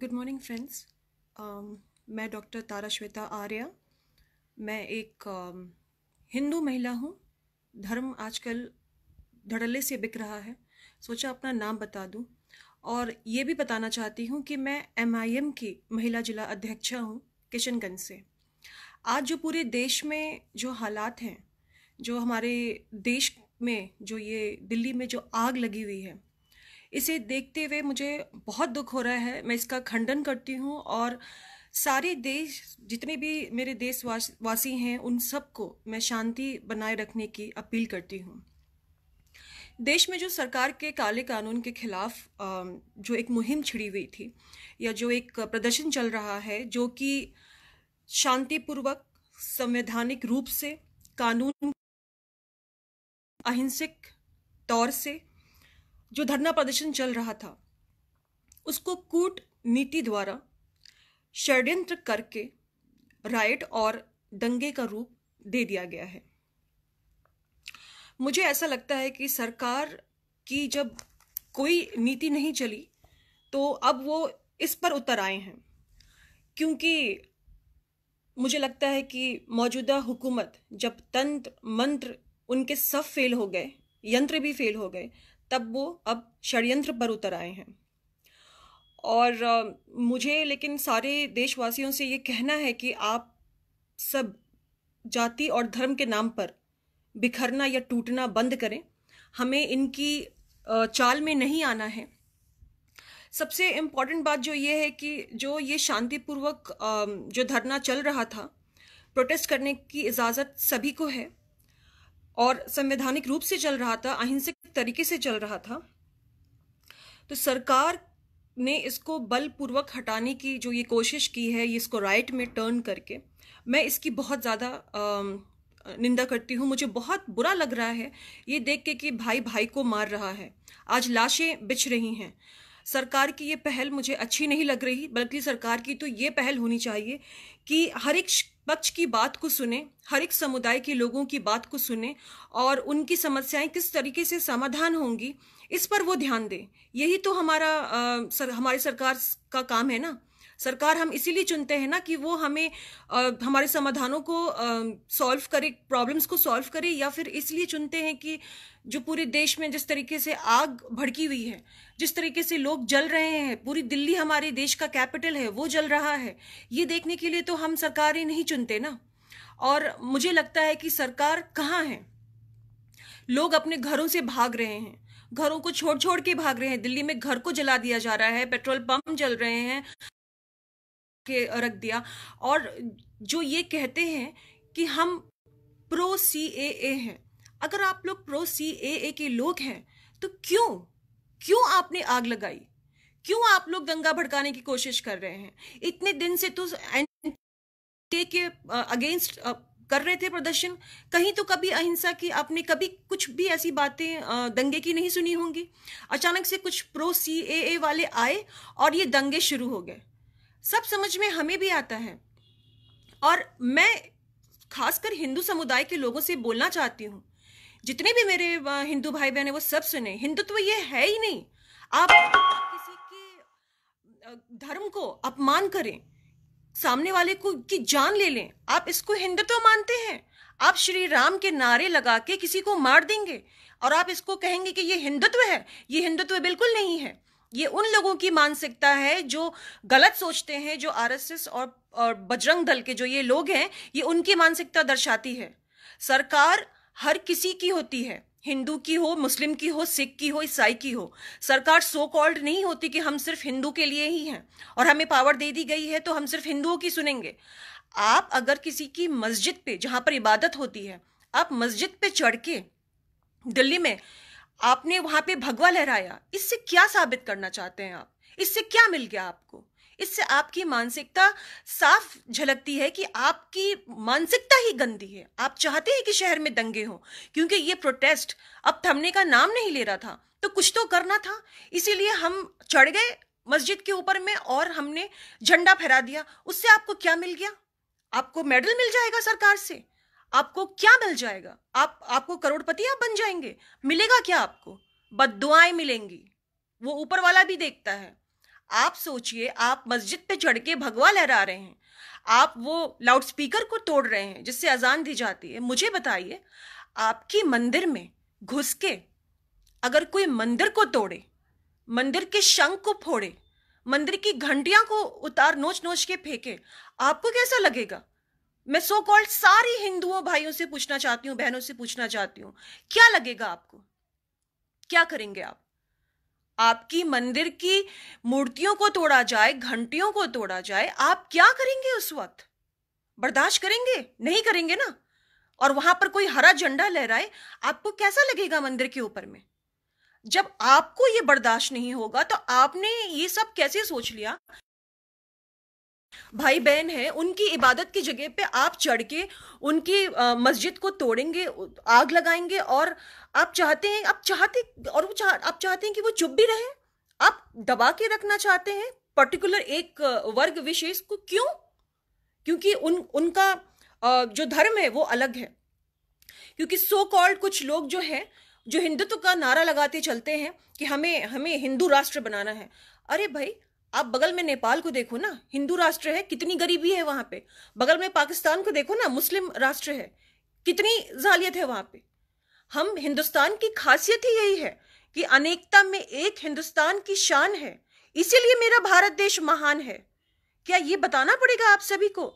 good morning friends मैं doctor Tara Shweta Arya मैं एक uh, हिंदू महिला हूँ धर्म आजकल धड़ल्ले से बिक रहा है सोचा अपना नाम बता दूँ और ये भी बताना चाहती हूँ कि मैं एम आई एम की महिला जिला अध्यक्ष हूँ किशनगंज से आज जो पूरे देश में जो हालात हैं जो हमारे देश में जो ये दिल्ली में जो आग लगी हुई है इसे देखते हुए मुझे बहुत दुख हो रहा है मैं इसका खंडन करती हूँ और सारे देश जितने भी मेरे देशवासी हैं उन सबको मैं शांति बनाए रखने की अपील करती हूँ देश में जो सरकार के काले कानून के खिलाफ जो एक मुहिम छिड़ी हुई थी या जो एक प्रदर्शन चल रहा है जो कि शांतिपूर्वक संवैधानिक रूप से कानून अहिंसक तौर से जो धरना प्रदर्शन चल रहा था उसको कूट नीति द्वारा षड्यंत्र करके राइट और दंगे का रूप दे दिया गया है मुझे ऐसा लगता है कि सरकार की जब कोई नीति नहीं चली तो अब वो इस पर उतर आए हैं क्योंकि मुझे लगता है कि मौजूदा हुकूमत जब तंत्र मंत्र उनके सब फेल हो गए यंत्र भी फेल हो गए तब वो अब षड्यंत्र पर उतर आए हैं और मुझे लेकिन सारे देशवासियों से ये कहना है कि आप सब जाति और धर्म के नाम पर बिखरना या टूटना बंद करें हमें इनकी चाल में नहीं आना है सबसे इम्पॉर्टेंट बात जो ये है कि जो ये शांतिपूर्वक जो धरना चल रहा था प्रोटेस्ट करने की इजाज़त सभी को है और संवैधानिक रूप से चल रहा था अहिंसक तरीके से चल रहा था तो सरकार ने इसको बलपूर्वक हटाने की जो ये कोशिश की है ये इसको राइट में टर्न करके मैं इसकी बहुत ज़्यादा निंदा करती हूँ मुझे बहुत बुरा लग रहा है ये देख के कि भाई भाई को मार रहा है आज लाशें बिछ रही हैं सरकार की ये पहल मुझे अच्छी नहीं लग रही बल्कि सरकार की तो ये पहल होनी चाहिए कि हर एक पक्ष की बात को सुने हर एक समुदाय के लोगों की बात को सुने और उनकी समस्याएं किस तरीके से समाधान होंगी इस पर वो ध्यान दें यही तो हमारा आ, सर, हमारी सरकार का काम है ना सरकार हम इसीलिए चुनते हैं ना कि वो हमें आ, हमारे समाधानों को सॉल्व करे प्रॉब्लम्स को सॉल्व करे या फिर इसलिए चुनते हैं कि जो पूरे देश में जिस तरीके से आग भड़की हुई है जिस तरीके से लोग जल रहे हैं पूरी दिल्ली हमारे देश का कैपिटल है वो जल रहा है ये देखने के लिए तो हम सरकारें नहीं चुनते ना और मुझे लगता है कि सरकार कहाँ है लोग अपने घरों से भाग रहे हैं घरों को छोड़ छोड़ के भाग रहे हैं दिल्ली में घर को जला दिया जा रहा है पेट्रोल पंप जल रहे हैं के रख दिया और जो ये कहते हैं कि हम प्रो सी ए ए हैं अगर आप लोग प्रो सी ए ए के लोग हैं तो क्यों क्यों आपने आग लगाई क्यों आप लोग दंगा भड़काने की कोशिश कर रहे हैं इतने दिन से तो एनटीए के अगेंस्ट कर रहे थे प्रदर्शन कहीं तो कभी अहिंसा की आपने कभी कुछ भी ऐसी बातें दंगे की नहीं सुनी होंगी अचानक से कुछ प्रो सी ए ए वाले आए और ये दंगे शुरू हो गए सब समझ में हमें भी आता है और मैं खासकर हिंदू समुदाय के लोगों से बोलना चाहती हूँ जितने भी मेरे हिंदू भाई बहन है वो सब सुने हिंदुत्व तो ये है ही नहीं आप किसी के धर्म को अपमान करें सामने वाले को की जान ले लें आप इसको हिंदुत्व तो मानते हैं आप श्री राम के नारे लगा के किसी को मार देंगे और आप इसको कहेंगे कि ये हिंदुत्व है ये हिंदुत्व बिल्कुल नहीं है ये उन लोगों की मानसिकता है जो गलत सोचते हैं जो आरएसएस और और बजरंग दल के जो ये लोग हैं ये उनकी मानसिकता दर्शाती है सरकार हर किसी की होती है हिंदू की हो मुस्लिम की हो सिख की हो ईसाई की हो सरकार सो कॉल्ड नहीं होती कि हम सिर्फ हिंदू के लिए ही हैं और हमें पावर दे दी गई है तो हम सिर्फ हिंदुओं की सुनेंगे आप अगर किसी की मस्जिद पे जहाँ पर इबादत होती है आप मस्जिद पे चढ़ के दिल्ली में आपने वहां पे भगवा लहराया इससे क्या साबित करना चाहते हैं आप इससे क्या मिल गया आपको इससे आपकी मानसिकता साफ झलकती है कि आपकी मानसिकता ही गंदी है आप चाहते हैं कि शहर में दंगे हों क्योंकि ये प्रोटेस्ट अब थमने का नाम नहीं ले रहा था तो कुछ तो करना था इसीलिए हम चढ़ गए मस्जिद के ऊपर में और हमने झंडा फहरा दिया उससे आपको क्या मिल गया आपको मेडल मिल जाएगा सरकार से आपको क्या मिल जाएगा आप आपको करोड़पति आप बन जाएंगे मिलेगा क्या आपको बदुआएं मिलेंगी वो ऊपर वाला भी देखता है आप सोचिए आप मस्जिद पे चढ़ के भगवा लहरा रहे हैं आप वो लाउड स्पीकर को तोड़ रहे हैं जिससे अजान दी जाती है मुझे बताइए आपकी मंदिर में घुस के अगर कोई मंदिर को तोड़े मंदिर के शंख को फोड़े मंदिर की घंटियां को उतार नोच नोच के फेंके आपको कैसा लगेगा मैं सो कॉल्ड सारी हिंदुओं भाइयों से पूछना चाहती हूँ बहनों से पूछना चाहती हूँ क्या लगेगा आपको क्या करेंगे आप आपकी मंदिर की मूर्तियों को तोड़ा जाए घंटियों को तोड़ा जाए आप क्या करेंगे उस वक्त बर्दाश्त करेंगे नहीं करेंगे ना और वहां पर कोई हरा झंडा लहराए आपको कैसा लगेगा मंदिर के ऊपर में जब आपको ये बर्दाश्त नहीं होगा तो आपने ये सब कैसे सोच लिया भाई बहन है उनकी इबादत की जगह पे आप चढ़ के उनकी मस्जिद को तोड़ेंगे आग लगाएंगे और आप चाहते हैं आप चाहते और वो चाह आप चाहते हैं कि वो चुप भी रहे आप दबा के रखना चाहते हैं पर्टिकुलर एक वर्ग विशेष को क्यों क्योंकि उन उनका जो धर्म है वो अलग है क्योंकि सो कॉल्ड कुछ लोग जो हैं जो हिंदुत्व का नारा लगाते चलते हैं कि हमें हमें हिंदू राष्ट्र बनाना है अरे भाई आप बगल में नेपाल को देखो ना हिंदू राष्ट्र है कितनी गरीबी है वहां पे बगल में पाकिस्तान को देखो ना मुस्लिम राष्ट्र है कितनी जालियत है वहां पे हम हिंदुस्तान की खासियत ही यही है कि अनेकता में एक हिंदुस्तान की शान है इसीलिए मेरा भारत देश महान है क्या ये बताना पड़ेगा आप सभी को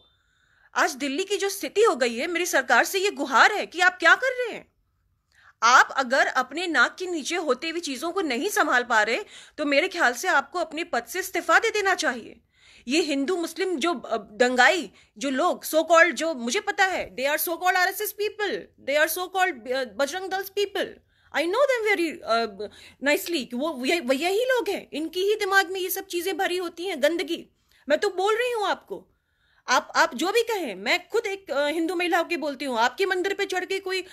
आज दिल्ली की जो स्थिति हो गई है मेरी सरकार से ये गुहार है कि आप क्या कर रहे हैं आप अगर अपने नाक के नीचे होते हुए चीज़ों को नहीं संभाल पा रहे तो मेरे ख्याल से आपको अपने पद से इस्तीफा दे देना चाहिए ये हिंदू मुस्लिम जो दंगाई जो लोग सो कॉल्ड जो मुझे पता है they are so called R S S people they are so called Bajrang Dal people I know them very nicely वो यही लोग हैं इनकी ही दिमाग में ये सब चीज़ें भरी होती हैं गंदगी मैं तो बोल रही हूँ आपको आप आप जो भी कहें मैं खुद एक हिंदू महिला की बोलती हूँ आपके मंदिर पे चढ़ के कोई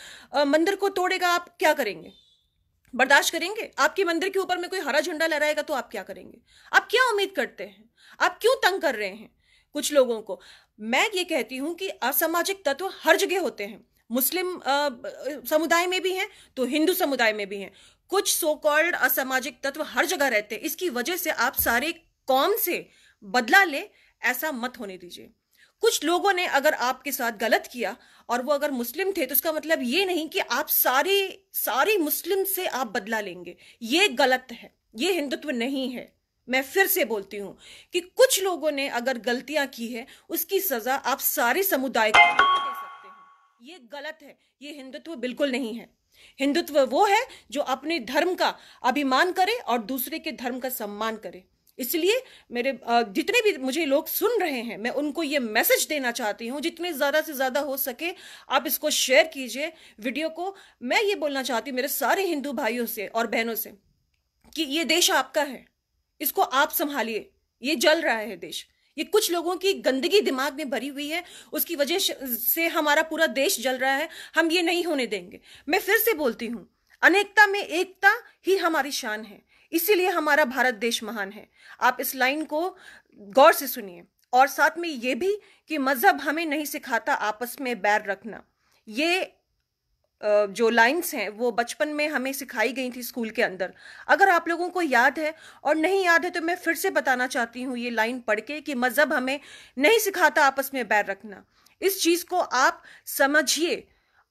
मंदिर को तोड़ेगा आप क्या करेंगे बर्दाश्त करेंगे आपके मंदिर के ऊपर में कोई हरा झंडा लहराएगा तो आप क्या करेंगे आप क्या उम्मीद करते हैं आप क्यों तंग कर रहे हैं कुछ लोगों को मैं ये कहती हूँ कि असामाजिक तत्व हर जगह होते हैं मुस्लिम समुदाय में भी हैं तो हिंदू समुदाय में भी हैं कुछ सो कॉल्ड असामाजिक तत्व हर जगह रहते हैं इसकी वजह से आप सारे कौम से बदला लें ऐसा मत होने दीजिए कुछ लोगों ने अगर आपके साथ गलत किया और वो अगर मुस्लिम थे तो उसका मतलब ये नहीं कि आप सारी सारी मुस्लिम से आप बदला लेंगे ये गलत है ये हिंदुत्व नहीं है मैं फिर से बोलती हूँ कि कुछ लोगों ने अगर गलतियां की है उसकी सजा आप सारे समुदाय को दे सकते हैं ये गलत है ये हिंदुत्व बिल्कुल नहीं है हिंदुत्व वो है जो अपने धर्म का अभिमान करे और दूसरे के धर्म का सम्मान करे इसलिए मेरे जितने भी मुझे लोग सुन रहे हैं मैं उनको ये मैसेज देना चाहती हूँ जितने ज़्यादा से ज़्यादा हो सके आप इसको शेयर कीजिए वीडियो को मैं ये बोलना चाहती हूँ मेरे सारे हिंदू भाइयों से और बहनों से कि ये देश आपका है इसको आप संभालिए ये जल रहा है देश ये कुछ लोगों की गंदगी दिमाग में भरी हुई है उसकी वजह से हमारा पूरा देश जल रहा है हम ये नहीं होने देंगे मैं फिर से बोलती हूँ अनेकता में एकता ही हमारी शान है इसीलिए हमारा भारत देश महान है आप इस लाइन को गौर से सुनिए और साथ में ये भी कि मज़हब हमें नहीं सिखाता आपस में बैर रखना ये जो लाइंस हैं वो बचपन में हमें सिखाई गई थी स्कूल के अंदर अगर आप लोगों को याद है और नहीं याद है तो मैं फिर से बताना चाहती हूँ ये लाइन पढ़ के कि मज़हब हमें नहीं सिखाता आपस में बैर रखना इस चीज़ को आप समझिए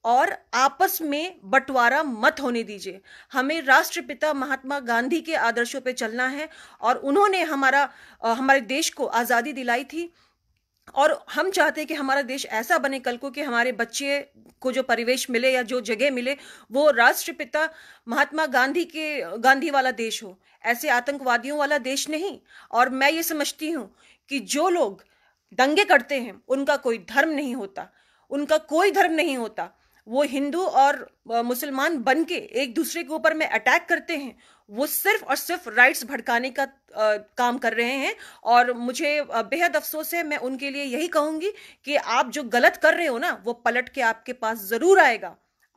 और आपस में बंटवारा मत होने दीजिए हमें राष्ट्रपिता महात्मा गांधी के आदर्शों पे चलना है और उन्होंने हमारा हमारे देश को आज़ादी दिलाई थी और हम चाहते हैं कि हमारा देश ऐसा बने कल को कि हमारे बच्चे को जो परिवेश मिले या जो जगह मिले वो राष्ट्रपिता महात्मा गांधी के गांधी वाला देश हो ऐसे आतंकवादियों वाला देश नहीं और मैं ये समझती हूँ कि जो लोग दंगे करते हैं उनका कोई धर्म नहीं होता उनका कोई धर्म नहीं होता वो हिंदू और मुसलमान बन के एक दूसरे के ऊपर में अटैक करते हैं वो सिर्फ और सिर्फ राइट्स भड़काने का आ, काम कर रहे हैं और मुझे बेहद अफसोस है मैं उनके लिए यही कहूंगी कि आप जो गलत कर रहे हो ना वो पलट के आपके पास ज़रूर आएगा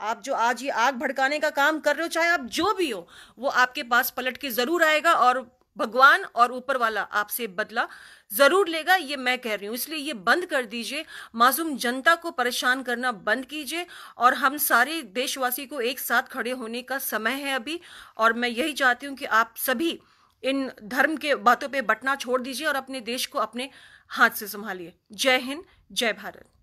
आप जो आज ये आग भड़काने का काम कर रहे हो चाहे आप जो भी हो वो आपके पास पलट के ज़रूर आएगा और भगवान और ऊपर वाला आपसे बदला जरूर लेगा ये मैं कह रही हूँ इसलिए ये बंद कर दीजिए मासूम जनता को परेशान करना बंद कीजिए और हम सारे देशवासी को एक साथ खड़े होने का समय है अभी और मैं यही चाहती हूँ कि आप सभी इन धर्म के बातों पे बटना छोड़ दीजिए और अपने देश को अपने हाथ से संभालिए जय हिंद जय भारत